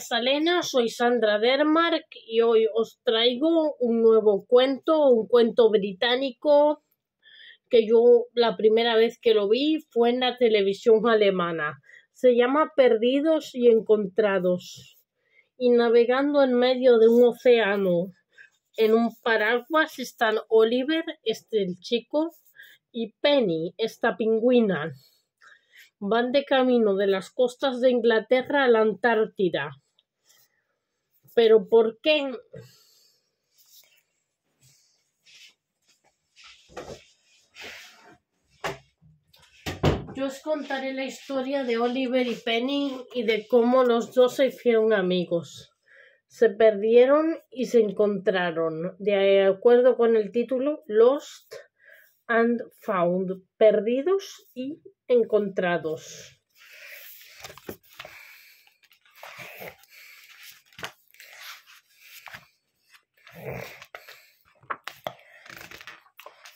Salena, soy Sandra Dermark y hoy os traigo un nuevo cuento, un cuento británico que yo la primera vez que lo vi fue en la televisión alemana. Se llama Perdidos y Encontrados. Y navegando en medio de un océano, en un paraguas están Oliver, este chico, y Penny, esta pingüina van de camino de las costas de Inglaterra a la Antártida pero ¿por qué? Yo os contaré la historia de Oliver y Penny y de cómo los dos se hicieron amigos. Se perdieron y se encontraron. De acuerdo con el título, Lost and Found, perdidos y encontrados.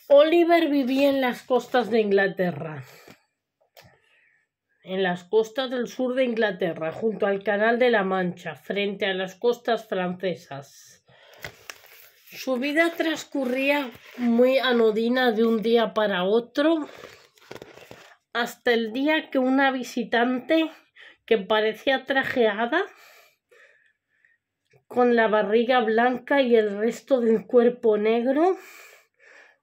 Oliver vivía en las costas de Inglaterra, en las costas del sur de Inglaterra, junto al Canal de la Mancha, frente a las costas francesas. Su vida transcurría muy anodina de un día para otro, hasta el día que una visitante que parecía trajeada con la barriga blanca y el resto del cuerpo negro,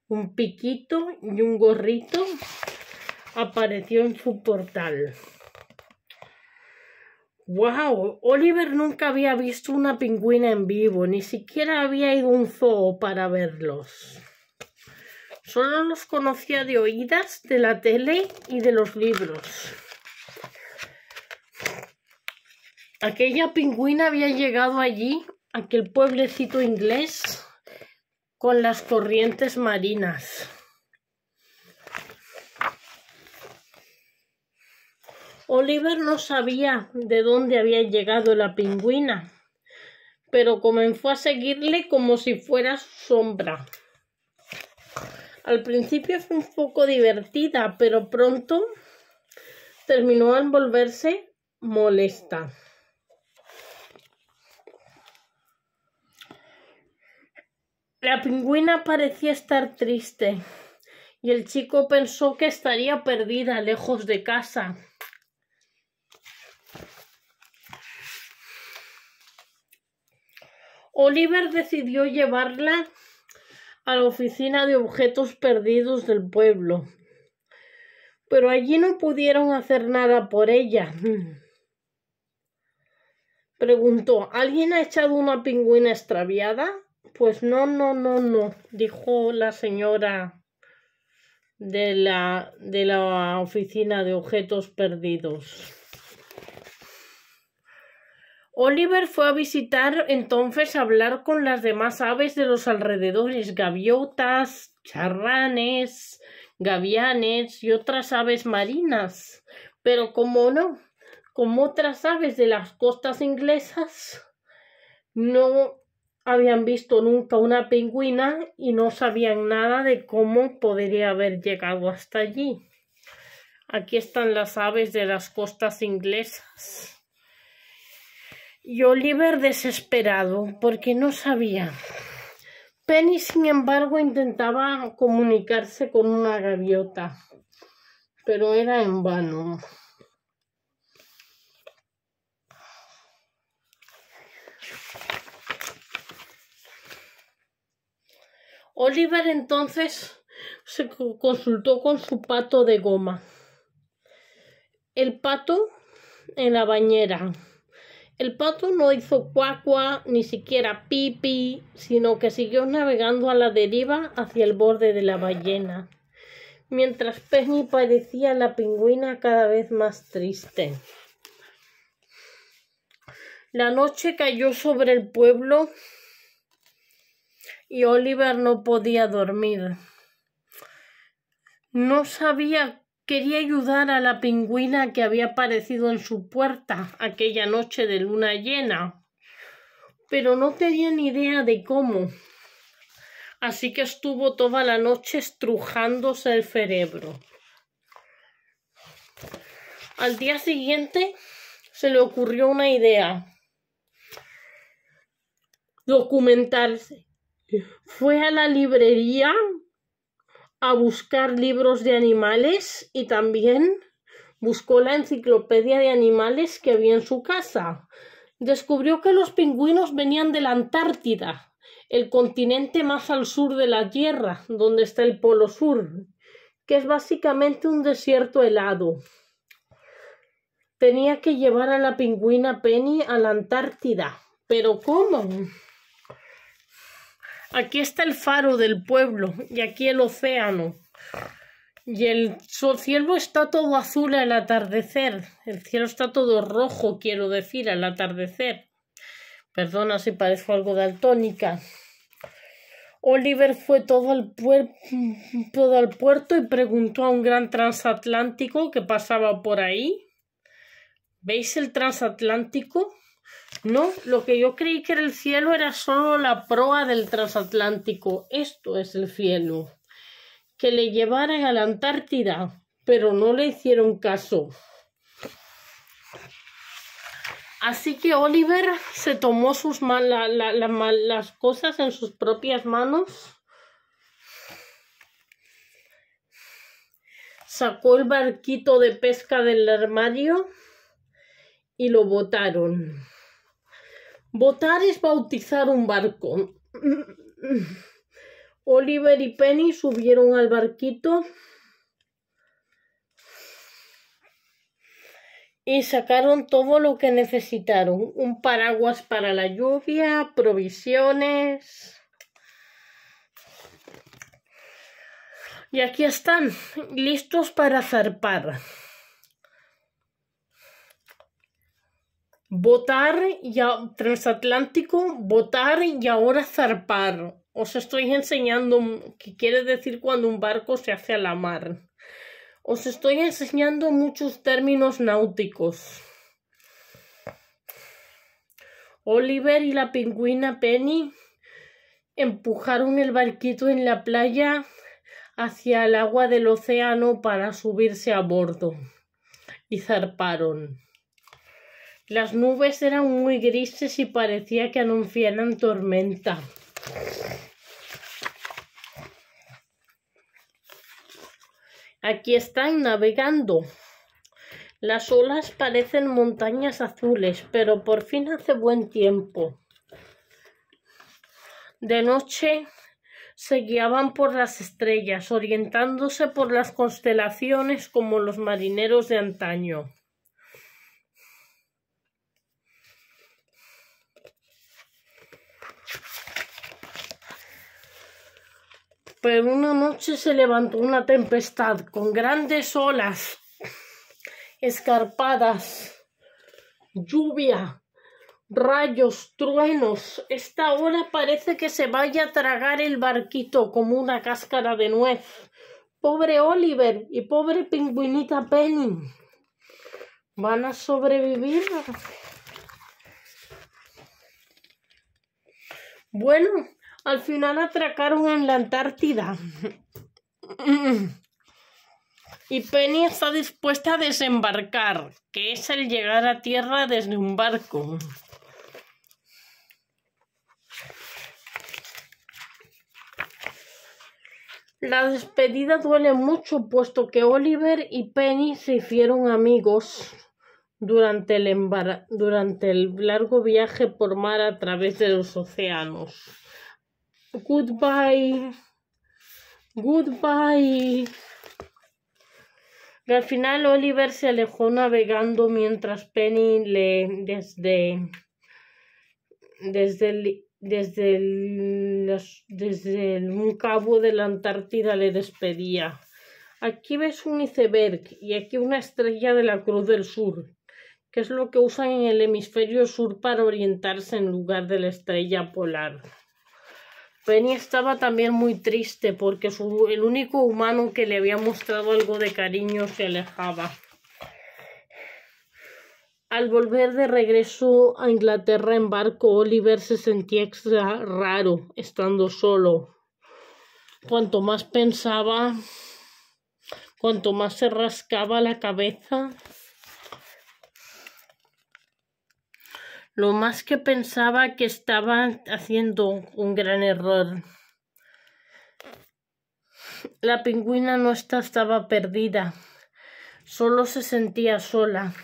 un piquito y un gorrito, apareció en su portal. ¡Wow! Oliver nunca había visto una pingüina en vivo, ni siquiera había ido a un zoo para verlos. Solo los conocía de oídas, de la tele y de los libros. Aquella pingüina había llegado allí, aquel pueblecito inglés, con las corrientes marinas. Oliver no sabía de dónde había llegado la pingüina, pero comenzó a seguirle como si fuera sombra. Al principio fue un poco divertida, pero pronto terminó en volverse molesta. La pingüina parecía estar triste y el chico pensó que estaría perdida lejos de casa. Oliver decidió llevarla a la oficina de objetos perdidos del pueblo, pero allí no pudieron hacer nada por ella. Preguntó, ¿alguien ha echado una pingüina extraviada? Pues no, no, no, no, dijo la señora de la, de la oficina de objetos perdidos. Oliver fue a visitar entonces a hablar con las demás aves de los alrededores, gaviotas, charranes, gavianes y otras aves marinas. Pero como no, como otras aves de las costas inglesas, no habían visto nunca una pingüina y no sabían nada de cómo podría haber llegado hasta allí. Aquí están las aves de las costas inglesas. Y Oliver desesperado porque no sabía. Penny, sin embargo, intentaba comunicarse con una gaviota, pero era en vano. Oliver entonces se consultó con su pato de goma. El pato en la bañera. El pato no hizo cuacua ni siquiera pipi, sino que siguió navegando a la deriva hacia el borde de la ballena, mientras Penny parecía la pingüina cada vez más triste. La noche cayó sobre el pueblo y Oliver no podía dormir. No sabía, quería ayudar a la pingüina que había aparecido en su puerta aquella noche de luna llena, pero no tenía ni idea de cómo. Así que estuvo toda la noche estrujándose el cerebro. Al día siguiente se le ocurrió una idea. Documentarse. Fue a la librería a buscar libros de animales y también buscó la enciclopedia de animales que había en su casa. Descubrió que los pingüinos venían de la Antártida, el continente más al sur de la Tierra, donde está el Polo Sur, que es básicamente un desierto helado. Tenía que llevar a la pingüina Penny a la Antártida. ¿Pero cómo? Aquí está el faro del pueblo y aquí el océano. Y el cielo está todo azul al atardecer. El cielo está todo rojo, quiero decir, al atardecer. Perdona si parezco algo daltónica. Oliver fue todo al, todo al puerto y preguntó a un gran transatlántico que pasaba por ahí. ¿Veis el transatlántico? No, lo que yo creí que era el cielo era solo la proa del transatlántico. Esto es el cielo. Que le llevara a la Antártida, pero no le hicieron caso. Así que Oliver se tomó sus las cosas en sus propias manos. Sacó el barquito de pesca del armario y lo botaron. Botar es bautizar un barco. Oliver y Penny subieron al barquito y sacaron todo lo que necesitaron. Un paraguas para la lluvia, provisiones. Y aquí están, listos para zarpar. votar y transatlántico, votar y ahora zarpar. Os estoy enseñando qué quiere decir cuando un barco se hace a la mar. Os estoy enseñando muchos términos náuticos. Oliver y la pingüina Penny empujaron el barquito en la playa hacia el agua del océano para subirse a bordo y zarparon. Las nubes eran muy grises y parecía que anunciaran tormenta. Aquí están navegando. Las olas parecen montañas azules, pero por fin hace buen tiempo. De noche se guiaban por las estrellas, orientándose por las constelaciones como los marineros de antaño. pero una noche se levantó una tempestad con grandes olas, escarpadas, lluvia, rayos, truenos. Esta ola parece que se vaya a tragar el barquito como una cáscara de nuez. Pobre Oliver y pobre pingüinita Penny. ¿Van a sobrevivir? Bueno, al final atracaron en la Antártida. Y Penny está dispuesta a desembarcar, que es el llegar a tierra desde un barco. La despedida duele mucho, puesto que Oliver y Penny se hicieron amigos durante el, durante el largo viaje por mar a través de los océanos. Goodbye. Goodbye. al final Oliver se alejó navegando mientras Penny le desde desde desde, desde el, un cabo de la Antártida le despedía. Aquí ves un iceberg y aquí una estrella de la Cruz del Sur, que es lo que usan en el hemisferio sur para orientarse en lugar de la estrella polar. Penny estaba también muy triste porque su, el único humano que le había mostrado algo de cariño se alejaba. Al volver de regreso a Inglaterra en barco, Oliver se sentía extra raro estando solo. Cuanto más pensaba, cuanto más se rascaba la cabeza, Lo más que pensaba que estaba haciendo un gran error. La pingüina no estaba perdida. Solo se sentía sola.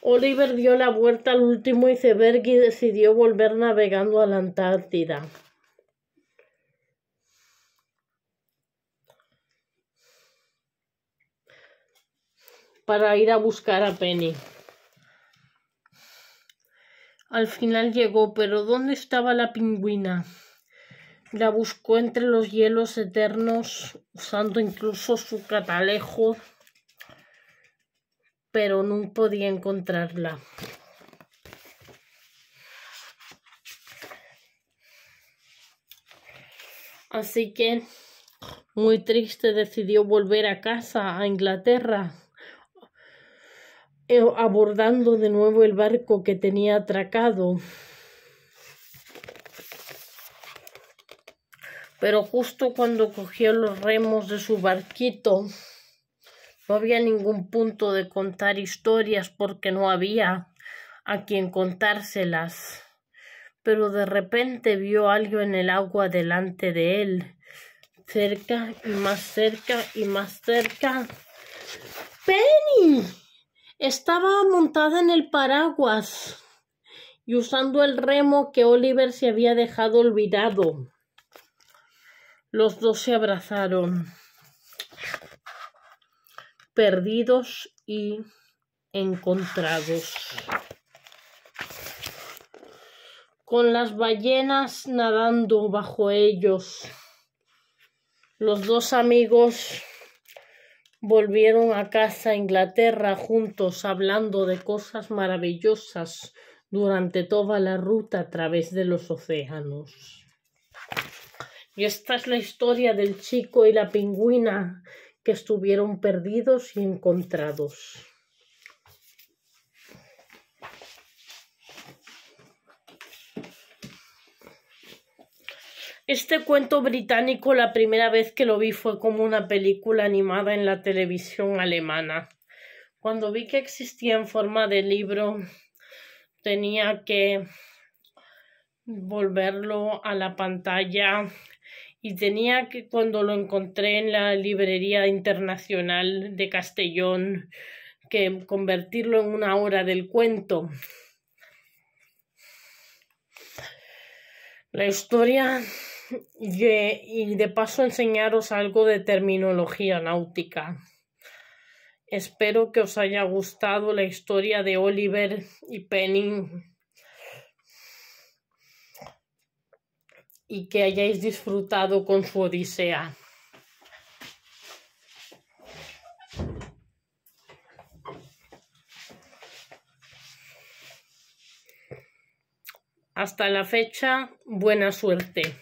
Oliver dio la vuelta al último iceberg y decidió volver navegando a la Antártida. para ir a buscar a Penny. Al final llegó, pero ¿dónde estaba la pingüina? La buscó entre los hielos eternos, usando incluso su catalejo, pero no podía encontrarla. Así que, muy triste, decidió volver a casa, a Inglaterra, eh, abordando de nuevo el barco que tenía atracado. Pero justo cuando cogió los remos de su barquito, no había ningún punto de contar historias porque no había a quien contárselas. Pero de repente vio algo en el agua delante de él, cerca y más cerca y más cerca. ¡Penny! Estaba montada en el paraguas y usando el remo que Oliver se había dejado olvidado. Los dos se abrazaron, perdidos y encontrados. Con las ballenas nadando bajo ellos, los dos amigos Volvieron a casa a Inglaterra juntos hablando de cosas maravillosas durante toda la ruta a través de los océanos. Y esta es la historia del chico y la pingüina que estuvieron perdidos y encontrados. Este cuento británico la primera vez que lo vi fue como una película animada en la televisión alemana. Cuando vi que existía en forma de libro, tenía que volverlo a la pantalla y tenía que cuando lo encontré en la librería internacional de Castellón que convertirlo en una hora del cuento. La historia y de, paso enseñaros algo de terminología náutica. Espero que os haya gustado la historia de Oliver y Penny y que hayáis disfrutado con su odisea. Hasta la fecha, buena suerte.